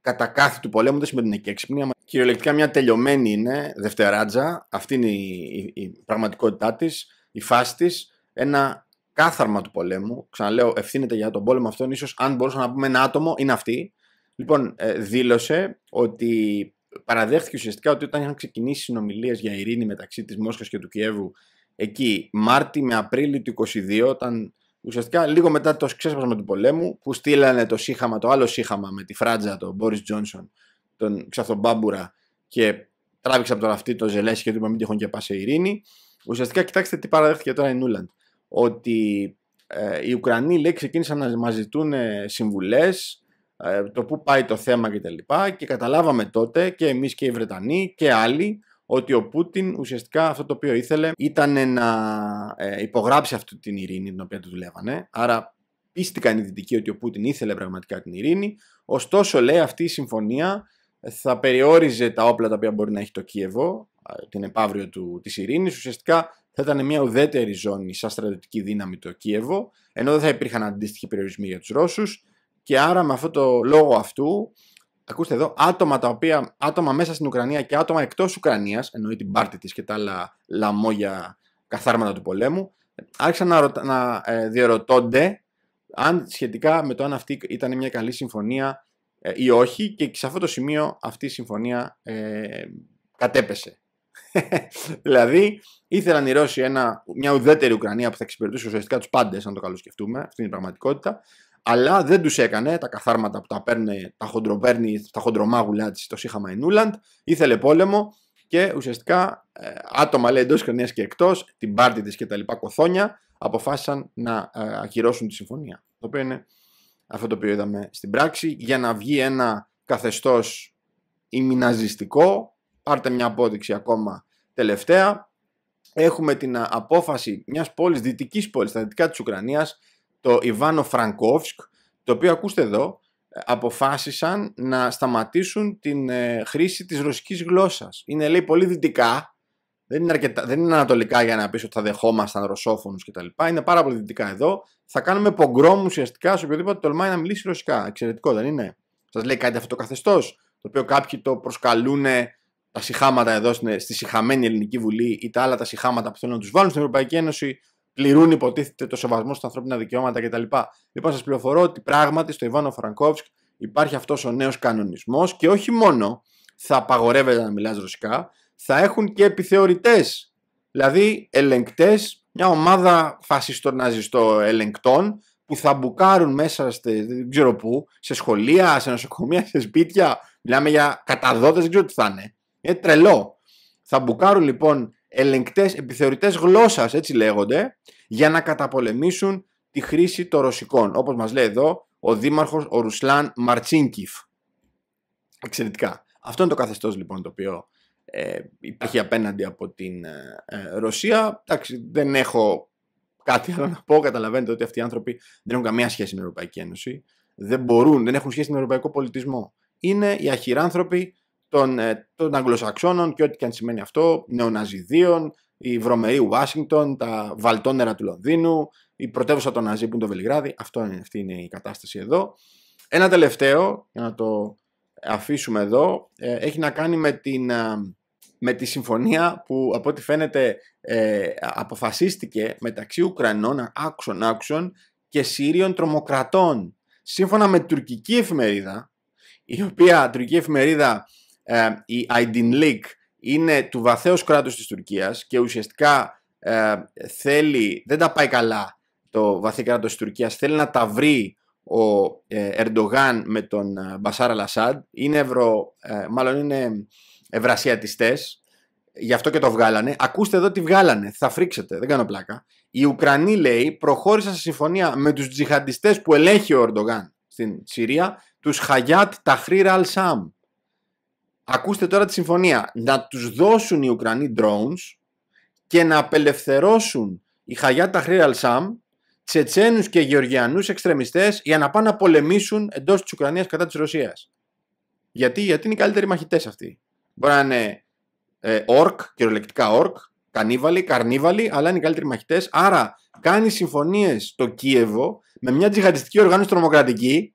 κατά κάθε του πολέμου δεν σημαίνει ότι είναι και έξυπνη. Κυριολεκτικά μια τελειωμένη είναι, δευτεράτζα. Αυτή είναι η, η, η πραγματικότητά της, η φάση της. Ένα κάθαρμα του πολέμου. Ξαναλέω, ευθύνεται για τον πόλεμο αυτόν. ίσως αν μπορούσα να πούμε ένα άτομο, είναι αυτή. Λοιπόν, ε, δήλωσε ότι παραδέχθηκε ουσιαστικά ότι όταν είχαν ξεκινήσει συνομιλίες για ειρήνη μεταξύ της Μόσχας και του Κιέβου εκεί Μάρτι με Απρίλιο του 22, όταν ουσιαστικά λίγο μετά το ξέσπασμα του πολέμου, που στείλανε το σύχαμα, το άλλο σύχαμα με τη φράτζα, τον Μπόρις Τζόνσον, τον Ξαθομπάμπουρα και τράβηξε από τον αυτή το Ζελέσκι και του είπα μην τυχόν και πας σε ειρήνη. Ουσιαστικά κοιτάξτε τι παραδέχτηκε τώρα η Νούλαντ. Ότι ε, οι Ουκρανοί λέει ξεκίνησαν να μας ζητούν συμβουλές, ε, το πού πάει το θέμα κτλ. Και, και καταλάβαμε τότε και εμείς και οι Βρετανοί και άλλοι ότι ο Πούτιν ουσιαστικά αυτό το οποίο ήθελε ήταν να ε, υπογράψει αυτή την ειρήνη την οποία του δουλεύανε. Άρα πίστηκαν οι Δυτικοί ότι ο Πούτιν ήθελε πραγματικά την ειρήνη. Ωστόσο, λέει, αυτή η συμφωνία θα περιόριζε τα όπλα τα οποία μπορεί να έχει το Κίεβο, την επαύριο του, της ειρήνης. Ουσιαστικά θα ήταν μια ουδέτερη ζώνη σαν στρατιωτική δύναμη το Κίεβο, ενώ δεν θα υπήρχαν αντίστοιχοι περιορισμοί για τους Ρώσους και άρα με αυτό το λόγο αυτού ακούστε εδώ, άτομα, τα οποία, άτομα μέσα στην Ουκρανία και άτομα εκτός Ουκρανίας, εννοεί την πάρτη τη και τα άλλα λαμόγια καθάρματα του πολέμου, άρχισαν να, ρωτα, ε, διαρωτώνται αν σχετικά με το αν αυτή ήταν μια καλή συμφωνία ε, ή όχι και σε αυτό το σημείο αυτή η συμφωνία ε, κατέπεσε. *laughs* δηλαδή, ήθελαν οι Ρώσοι ένα, μια ουδέτερη Ουκρανία που θα εξυπηρετούσε ουσιαστικά τους πάντες, αν το σκεφτούμε, αυτή είναι η πραγματικότητα αλλά δεν τους έκανε τα καθάρματα που τα παίρνει τα χοντροπέρνει, τα χοντρομάγουλά τη το Σίχαμα Ινούλαντ, ήθελε πόλεμο και ουσιαστικά ε, άτομα λέει εντός και εκτός, την πάρτη της και τα λοιπά κοθόνια, αποφάσισαν να ε, ακυρώσουν τη συμφωνία. Το οποίο είναι αυτό το οποίο είδαμε στην πράξη, για να βγει ένα καθεστώς ημιναζιστικό, πάρτε μια απόδειξη ακόμα τελευταία, έχουμε την απόφαση μιας πόλης δυτικής πόλης στα δυτικά της Ουκρανίας το Ιβάνο Φραγκόφσκ, το οποίο ακούστε εδώ, αποφάσισαν να σταματήσουν την ε, χρήση της ρωσικής γλώσσας. Είναι λέει πολύ δυτικά, δεν είναι, αρκετά, δεν είναι ανατολικά για να πεις ότι θα δεχόμασταν ρωσόφωνους κτλ. Είναι πάρα πολύ δυτικά εδώ. Θα κάνουμε πογκρόμ ουσιαστικά σε οποιοδήποτε τολμάει να μιλήσει ρωσικά. Εξαιρετικό δεν είναι. Σας λέει κάτι αυτό το καθεστώς, το οποίο κάποιοι το προσκαλούν τα συχάματα εδώ στη συχαμένη Ελληνική Βουλή ή τα άλλα τα συχάματα που θέλουν να τους βάλουν στην Ευρωπαϊκή Ένωση πληρούν υποτίθεται το σεβασμό στα ανθρώπινα δικαιώματα κτλ. Λοιπόν, σας πληροφορώ ότι πράγματι στο Ιβάνο Φραγκόφσκ υπάρχει αυτός ο νέος κανονισμός και όχι μόνο θα απαγορεύεται να μιλάς ρωσικά, θα έχουν και επιθεωρητές. Δηλαδή ελεγκτές, μια ομάδα φασιστών ναζιστό ελεγκτών που θα μπουκάρουν μέσα στε, δεν ξέρω πού, σε σχολεία, σε νοσοκομεία, σε σπίτια. Μιλάμε για καταδότες, δεν ξέρω τι θα είναι. Είναι τρελό. Θα μπουκάρουν λοιπόν ελεγκτές επιθεωρητές γλώσσας, έτσι λέγονται, για να καταπολεμήσουν τη χρήση των ρωσικών. Όπως μας λέει εδώ ο Δήμαρχος ο Ρουσλάν Μαρτσίνκιφ. Εξαιρετικά. Αυτό είναι το καθεστώς λοιπόν το οποίο ε, υπάρχει απέναντι από την ε, ε, Ρωσία. Εντάξει, δεν έχω κάτι άλλο να πω. Καταλαβαίνετε ότι αυτοί οι άνθρωποι δεν έχουν καμία σχέση με την Ευρωπαϊκή Ένωση. Δεν μπορούν, δεν έχουν σχέση με τον ευρωπαϊκό πολιτισμό. Είναι οι αχυράνθρωποι των, ε, των Αγγλοσαξώνων και ό,τι και αν σημαίνει αυτό, νεοναζιδίων, η βρωμερή Ουάσιγκτον, τα βαλτόνερα του Λονδίνου, η πρωτεύουσα των Ναζί που είναι το Βελιγράδι. Αυτό είναι, αυτή είναι η κατάσταση εδώ. Ένα τελευταίο, για να το αφήσουμε εδώ, ε, έχει να κάνει με, την, ε, με τη συμφωνία που από ό,τι φαίνεται αποφασίστηκε μεταξύ Ουκρανών άξον άξον και Σύριων τρομοκρατών. Σύμφωνα με τουρκική εφημερίδα, η οποία τουρκική εφημερίδα η Aydin είναι του βαθέως κράτους της Τουρκίας και ουσιαστικά θέλει, δεν τα πάει καλά το βαθύ κράτος της Τουρκίας, θέλει να τα βρει ο ε, Ερντογάν με τον ε, Μπασάρα Λασάντ, είναι ευρω, ε, μάλλον είναι ευρασιατιστές, γι' αυτό και το βγάλανε. Ακούστε εδώ τι βγάλανε, θα φρίξετε, δεν κάνω πλάκα. Οι Ουκρανοί, λέει, προχώρησαν σε συμφωνία με τους τζιχαντιστές που ελέγχει ο Ερντογάν στην Συρία, τους Χαγιάτ Ταχρίρα Αλ ακούστε τώρα τη συμφωνία, να τους δώσουν οι Ουκρανοί drones και να απελευθερώσουν η Χαγιάτα Χρήραλ Σαμ, Τσετσένους και Γεωργιανούς εξτρεμιστές για να πάνε να πολεμήσουν εντός της Ουκρανίας κατά της Ρωσίας. Γιατί, γιατί είναι οι καλύτεροι μαχητές αυτοί. Μπορεί να είναι ε, ορκ, κυριολεκτικά ορκ, κανίβαλοι, καρνίβαλοι, αλλά είναι οι καλύτεροι μαχητές. Άρα κάνει συμφωνίες στο Κίεβο με μια τζιχαντιστική οργάνωση τρομοκρατική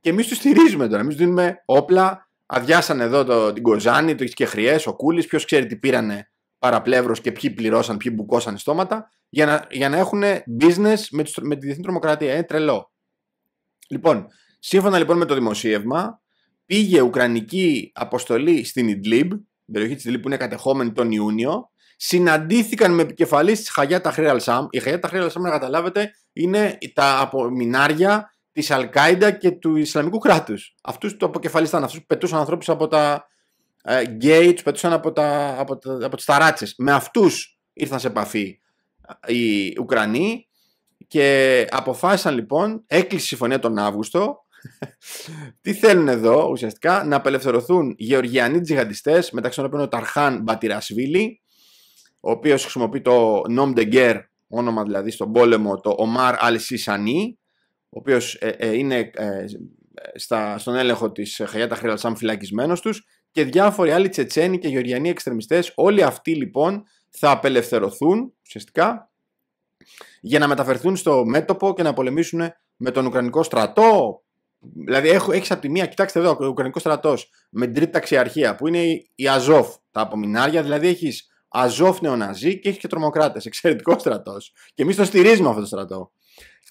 και εμείς τους στηρίζουμε τώρα. Εμείς δίνουμε όπλα, Αδειάσανε εδώ το, την Κοζάνη, το και χρειέ, ο Κούλης. Ποιος ξέρει τι πήρανε παραπλεύρος και ποιοι πληρώσαν, ποιοι μπουκώσαν στόματα. Για να, για να έχουν business με, τους, με τη διεθνή τρομοκρατία. Ε, τρελό. Λοιπόν, σύμφωνα λοιπόν με το δημοσίευμα, πήγε Ουκρανική αποστολή στην Ιντλίμπ, την περιοχή της Ιντλίμπ που είναι κατεχόμενη τον Ιούνιο, συναντήθηκαν με επικεφαλής της Χαγιάτα Ταχρή Σαμ. Η Χαγιάτα Ταχρή Αλσάμ, να καταλάβετε, είναι τα απομινάρια της Αλκάιντα και του Ισλαμικού κράτους. Αυτούς του αποκεφαλίσταν, αυτούς που πετούσαν ανθρώπους από τα ε, γκέι, του πετούσαν από, τα, από, τις ταράτσες. Με αυτούς ήρθαν σε επαφή ε, οι Ουκρανοί και αποφάσισαν λοιπόν, έκλεισε η συμφωνία τον Αύγουστο. *laughs* Τι θέλουν εδώ ουσιαστικά, να απελευθερωθούν γεωργιανοί τζιγαντιστέ, μεταξύ των οποίων ο Ταρχάν Μπατυρασβίλη, ο οποίος χρησιμοποιεί το Nom de Guerre, όνομα δηλαδή στον πόλεμο, το Ομάρ Αλσίσανί, ο οποίος ε, ε, είναι ε, στα, στον έλεγχο της Χαγιάτα σαν φυλακισμένος τους και διάφοροι άλλοι Τσετσένοι και Γεωργιανοί εξτρεμιστές. Όλοι αυτοί λοιπόν θα απελευθερωθούν ουσιαστικά για να μεταφερθούν στο μέτωπο και να πολεμήσουν με τον Ουκρανικό στρατό. Δηλαδή, έχει από τη μία, κοιτάξτε εδώ, ο Ουκρανικός στρατός με την τρίτη ταξιαρχία που είναι η, Αζόφ, τα απομινάρια. Δηλαδή, έχεις Αζόφ νεοναζί και έχεις και τρομοκράτες. Εξαιρετικός στρατός. Και εμείς το στηρίζουμε αυτό το στρατό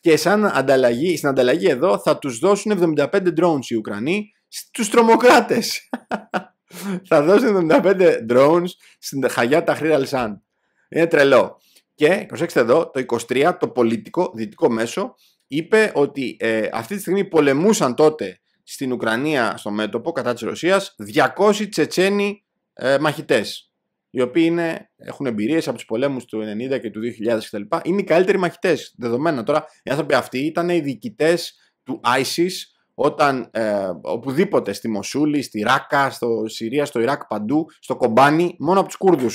και σαν ανταλλαγή, στην ανταλλαγή εδώ θα τους δώσουν 75 drones οι Ουκρανοί στους τρομοκράτες. *laughs* θα δώσουν 75 drones στην Χαγιάτα τα Λσάν. Είναι τρελό. Και προσέξτε εδώ, το 23 το πολιτικό δυτικό μέσο είπε ότι ε, αυτή τη στιγμή πολεμούσαν τότε στην Ουκρανία στο μέτωπο κατά της Ρωσίας 200 Τσετσένοι ε, μαχητές οι οποίοι έχουν εμπειρίες από τους πολέμους του 90 και του 2000 κτλ. Είναι οι καλύτεροι μαχητές. Δεδομένα τώρα, οι άνθρωποι αυτοί ήταν οι διοικητές του ISIS όταν ε, οπουδήποτε στη Μοσούλη, στη Ράκα, στο Συρία, στο Ιράκ, παντού, στο Κομπάνι, μόνο από τους Κούρδους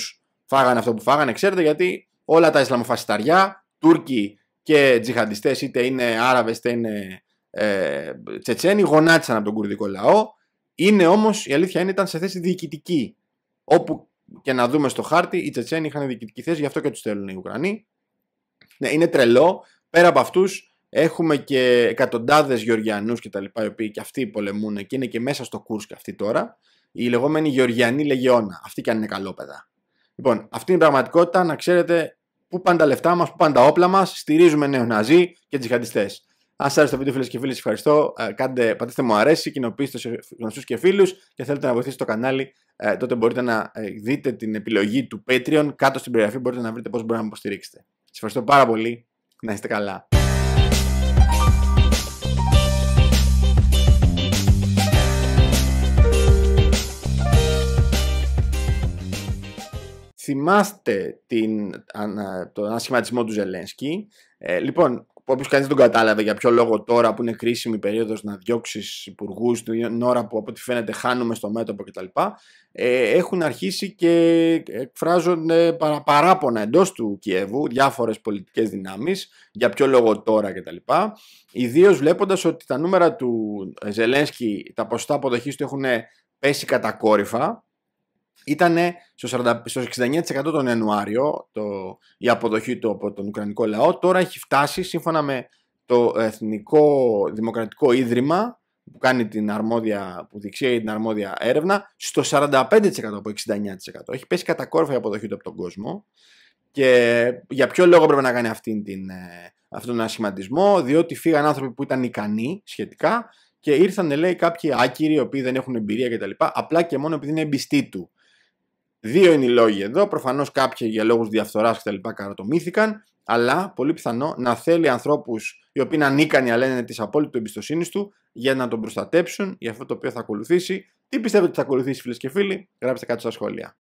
φάγανε αυτό που φάγανε. Ξέρετε γιατί όλα τα Ισλαμοφασισταριά, Τούρκοι και τζιχαντιστές, είτε είναι Άραβες είτε είναι ε, Τσετσένοι, γονάτισαν από τον κουρδικό λαό. Είναι όμως, η αλήθεια είναι, ήταν σε θέση διοικητική. Όπου και να δούμε στο χάρτη, οι Τσετσένοι είχαν διοικητική θέση, γι' αυτό και τους θέλουν οι Ουκρανοί. Ναι, είναι τρελό. Πέρα από αυτούς, έχουμε και εκατοντάδες Γεωργιανούς κτλ. οι οποίοι και αυτοί πολεμούν και είναι και μέσα στο Κούρσκ αυτή τώρα. η λεγόμενη Γεωργιανή Λεγεώνα. αυτή και αν είναι καλόπεδα. Λοιπόν, αυτή είναι η πραγματικότητα, να ξέρετε πού πάνε τα λεφτά μας, πού πάνε τα όπλα μας. Στηρίζουμε Ναζί και τζιχαντιστές. Αν σα άρεσε το βίντεο, φίλες και φίλοι, ευχαριστώ. Ε, κάντε, πατήστε μου αρέσει, κοινοποιήστε σε γνωστούς και φίλους και θέλετε να βοηθήσετε το κανάλι ε, τότε μπορείτε να ε, δείτε την επιλογή του Patreon. Κάτω στην περιγραφή μπορείτε να βρείτε πώς μπορείτε να υποστηρίξετε. Σας ευχαριστώ πάρα πολύ. Να είστε καλά. Θυμάστε την, τον ανασχηματισμό του Ζελένσκι. Ε, λοιπόν, Όποιος κανείς δεν κατάλαβε για ποιο λόγο τώρα που είναι κρίσιμη περίοδος να διώξεις υπουργούς, την ώρα που από ό,τι φαίνεται χάνουμε στο μέτωπο κτλ. Ε, έχουν αρχίσει και εκφράζονται παράπονα εντός του Κιέβου διάφορες πολιτικές δυνάμεις για ποιο λόγο τώρα κτλ. Ιδίως βλέποντας ότι τα νούμερα του Ζελένσκι, τα ποσοστά αποδοχής του έχουν πέσει κατακόρυφα ήταν στο, 69% τον Ιανουάριο το, η αποδοχή του από τον Ουκρανικό λαό. Τώρα έχει φτάσει σύμφωνα με το Εθνικό Δημοκρατικό Ίδρυμα που κάνει την αρμόδια, που την αρμόδια έρευνα, στο 45% από 69%. Έχει πέσει κατακόρυφα η αποδοχή του από τον κόσμο. Και για ποιο λόγο πρέπει να κάνει αυτήν την, ε, αυτόν τον ασχηματισμό, διότι φύγαν άνθρωποι που ήταν ικανοί σχετικά και ήρθαν, λέει, κάποιοι άκυροι, οι οποίοι δεν έχουν εμπειρία κτλ. Απλά και μόνο επειδή είναι εμπιστοί του. Δύο είναι οι λόγοι εδώ. Προφανώς κάποιοι για λόγους διαφθοράς κτλ. καρατομήθηκαν, αλλά πολύ πιθανό να θέλει ανθρώπους οι οποίοι είναι ανίκανοι, αλλά είναι της απόλυτη εμπιστοσύνης του, για να τον προστατέψουν για αυτό το οποίο θα ακολουθήσει. Τι πιστεύετε ότι θα ακολουθήσει, φίλες και φίλοι, γράψτε κάτω στα σχόλια.